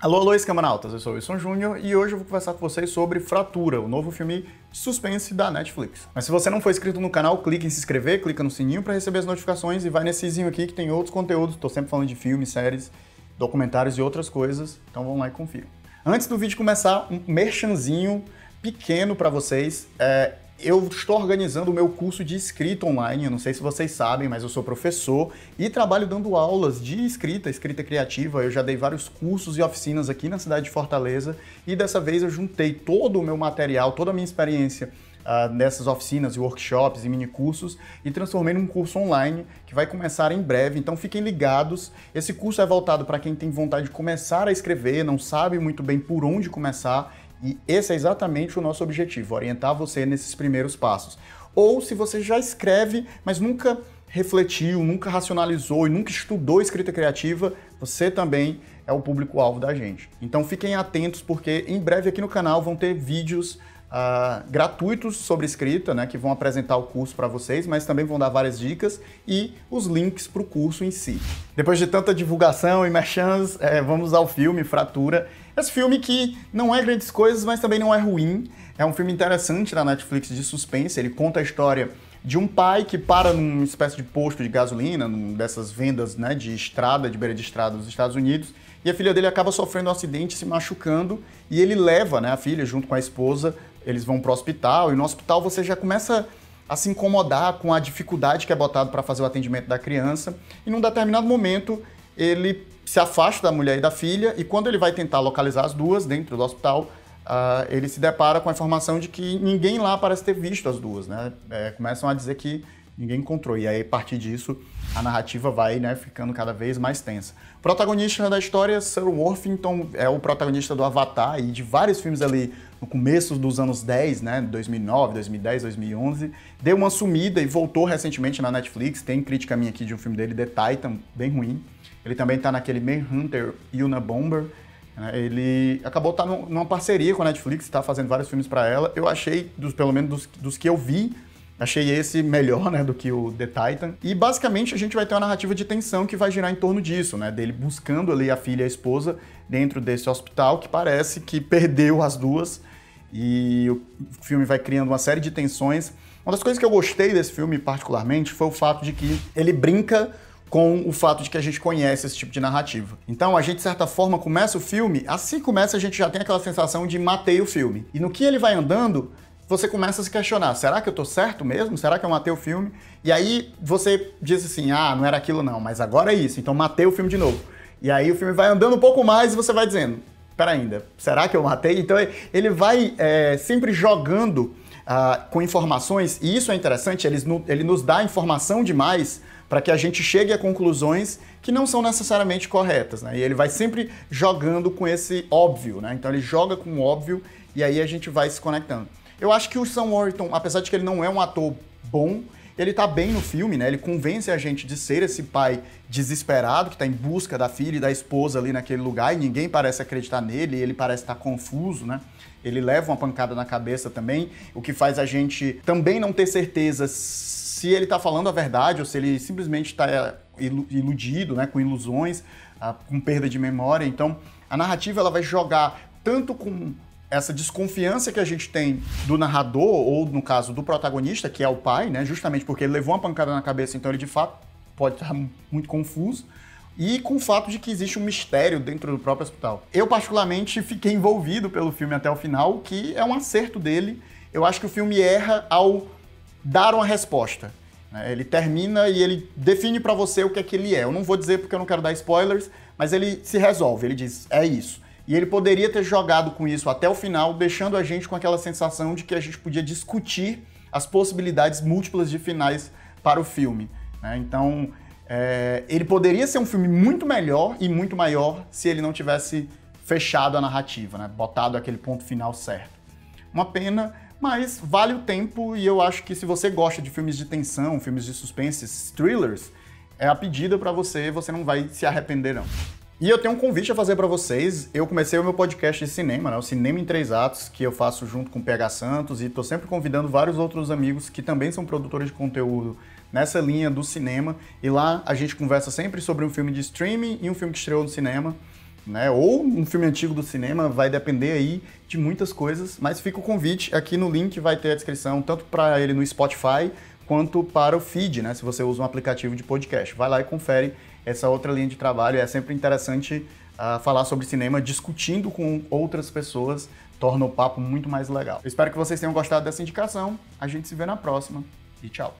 Alô, alô, escamanautas! Eu sou o Wilson Júnior e hoje eu vou conversar com vocês sobre Fratura, o novo filme suspense da Netflix. Mas se você não for inscrito no canal, clique em se inscrever, clica no sininho para receber as notificações e vai nesse aqui que tem outros conteúdos, Estou sempre falando de filmes, séries, documentários e outras coisas, então vão lá e confiram. Antes do vídeo começar, um merchanzinho pequeno para vocês. É, eu estou organizando o meu curso de escrita online, eu não sei se vocês sabem, mas eu sou professor e trabalho dando aulas de escrita, escrita criativa. Eu já dei vários cursos e oficinas aqui na cidade de Fortaleza e dessa vez eu juntei todo o meu material, toda a minha experiência uh, nessas oficinas e workshops e minicursos e transformei num curso online que vai começar em breve, então fiquem ligados. Esse curso é voltado para quem tem vontade de começar a escrever, não sabe muito bem por onde começar e esse é exatamente o nosso objetivo, orientar você nesses primeiros passos. Ou se você já escreve, mas nunca refletiu, nunca racionalizou e nunca estudou escrita criativa, você também é o público-alvo da gente. Então fiquem atentos, porque em breve aqui no canal vão ter vídeos Uh, gratuitos sobre escrita, né, que vão apresentar o curso para vocês, mas também vão dar várias dicas e os links para o curso em si. Depois de tanta divulgação e merchans, é, vamos ao filme Fratura. Esse filme que não é grandes coisas, mas também não é ruim. É um filme interessante da Netflix de suspense. Ele conta a história de um pai que para numa espécie de posto de gasolina, num dessas vendas né, de estrada, de beira de estrada dos Estados Unidos, e a filha dele acaba sofrendo um acidente, se machucando, e ele leva né, a filha junto com a esposa, eles vão para o hospital, e no hospital você já começa a se incomodar com a dificuldade que é botado para fazer o atendimento da criança, e num determinado momento ele se afasta da mulher e da filha, e quando ele vai tentar localizar as duas dentro do hospital, uh, ele se depara com a informação de que ninguém lá parece ter visto as duas. Né? É, começam a dizer que ninguém encontrou. E aí, a partir disso, a narrativa vai né, ficando cada vez mais tensa. O protagonista da história, Sir Worthington, é o protagonista do Avatar e de vários filmes ali no começo dos anos 10, né, 2009, 2010, 2011. Deu uma sumida e voltou recentemente na Netflix. Tem crítica minha aqui de um filme dele, The Titan, bem ruim. Ele também está naquele Manhunter e Una Bomber. Né. Ele acabou tá numa parceria com a Netflix, está fazendo vários filmes para ela. Eu achei, dos, pelo menos dos, dos que eu vi, Achei esse melhor, né, do que o The Titan. E basicamente a gente vai ter uma narrativa de tensão que vai girar em torno disso, né, dele buscando ali a filha e a esposa dentro desse hospital que parece que perdeu as duas. E o filme vai criando uma série de tensões. Uma das coisas que eu gostei desse filme particularmente foi o fato de que ele brinca com o fato de que a gente conhece esse tipo de narrativa. Então a gente, de certa forma, começa o filme, assim começa a gente já tem aquela sensação de matei o filme. E no que ele vai andando, você começa a se questionar: será que eu estou certo mesmo? Será que eu matei o filme? E aí você diz assim: ah, não era aquilo não, mas agora é isso, então matei o filme de novo. E aí o filme vai andando um pouco mais e você vai dizendo: pera ainda, será que eu matei? Então é, ele vai é, sempre jogando ah, com informações, e isso é interessante, ele, ele nos dá informação demais para que a gente chegue a conclusões que não são necessariamente corretas, né? E ele vai sempre jogando com esse óbvio, né? Então ele joga com o óbvio e aí a gente vai se conectando. Eu acho que o Sam Worthington, apesar de que ele não é um ator bom, ele tá bem no filme, né? Ele convence a gente de ser esse pai desesperado que tá em busca da filha e da esposa ali naquele lugar e ninguém parece acreditar nele, ele parece estar tá confuso, né? Ele leva uma pancada na cabeça também, o que faz a gente também não ter certeza se ele tá falando a verdade ou se ele simplesmente tá é, iludido, né, com ilusões, ah, com perda de memória. Então, a narrativa ela vai jogar tanto com essa desconfiança que a gente tem do narrador, ou no caso do protagonista, que é o pai, né? Justamente porque ele levou uma pancada na cabeça, então ele de fato pode estar muito confuso. E com o fato de que existe um mistério dentro do próprio hospital. Eu, particularmente, fiquei envolvido pelo filme até o final, que é um acerto dele. Eu acho que o filme erra ao dar uma resposta. Né. Ele termina e ele define para você o que é que ele é. Eu não vou dizer porque eu não quero dar spoilers, mas ele se resolve, ele diz: é isso. E ele poderia ter jogado com isso até o final, deixando a gente com aquela sensação de que a gente podia discutir as possibilidades múltiplas de finais para o filme. Né? Então, é, ele poderia ser um filme muito melhor e muito maior se ele não tivesse fechado a narrativa, né? botado aquele ponto final certo. Uma pena, mas vale o tempo e eu acho que se você gosta de filmes de tensão, filmes de suspense, thrillers, é a pedida para você, você não vai se arrepender não. E eu tenho um convite a fazer para vocês. Eu comecei o meu podcast de cinema, né? O Cinema em Três Atos, que eu faço junto com o PH Santos e estou sempre convidando vários outros amigos que também são produtores de conteúdo nessa linha do cinema. E lá a gente conversa sempre sobre um filme de streaming e um filme que estreou no cinema, né? Ou um filme antigo do cinema, vai depender aí de muitas coisas. Mas fica o convite aqui no link, vai ter a descrição tanto para ele no Spotify quanto para o feed, né? Se você usa um aplicativo de podcast, vai lá e confere essa outra linha de trabalho. É sempre interessante uh, falar sobre cinema discutindo com outras pessoas, torna o papo muito mais legal. Eu espero que vocês tenham gostado dessa indicação. A gente se vê na próxima e tchau.